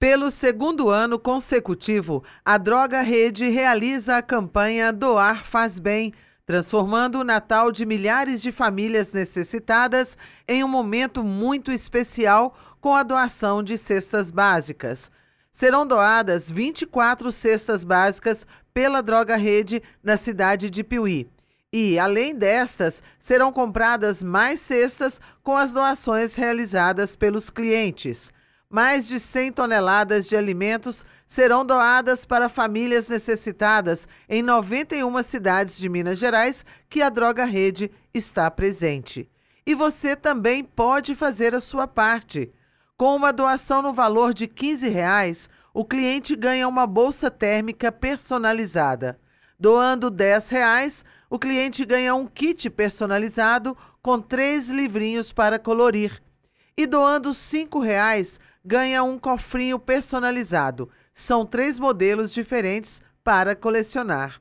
Pelo segundo ano consecutivo, a Droga Rede realiza a campanha Doar Faz Bem, transformando o Natal de milhares de famílias necessitadas em um momento muito especial com a doação de cestas básicas. Serão doadas 24 cestas básicas pela Droga Rede na cidade de Piuí. E, além destas, serão compradas mais cestas com as doações realizadas pelos clientes mais de 100 toneladas de alimentos serão doadas para famílias necessitadas em 91 cidades de Minas Gerais que a Droga Rede está presente. E você também pode fazer a sua parte. Com uma doação no valor de R$ 15, reais, o cliente ganha uma bolsa térmica personalizada. Doando R$ 10, reais, o cliente ganha um kit personalizado com três livrinhos para colorir. E doando R$ 5, reais, ganha um cofrinho personalizado. São três modelos diferentes para colecionar.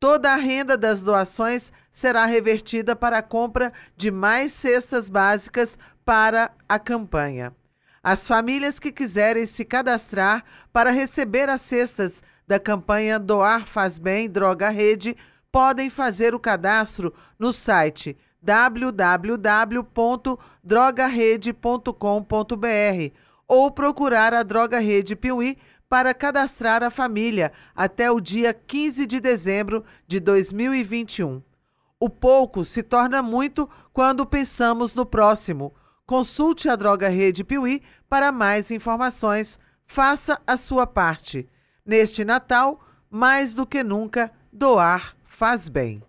Toda a renda das doações será revertida para a compra de mais cestas básicas para a campanha. As famílias que quiserem se cadastrar para receber as cestas da campanha Doar Faz Bem Droga Rede podem fazer o cadastro no site www.drogarede.com.br ou procurar a Droga Rede Piuí para cadastrar a família até o dia 15 de dezembro de 2021. O pouco se torna muito quando pensamos no próximo. Consulte a Droga Rede Piuí para mais informações. Faça a sua parte. Neste Natal, mais do que nunca, doar faz bem.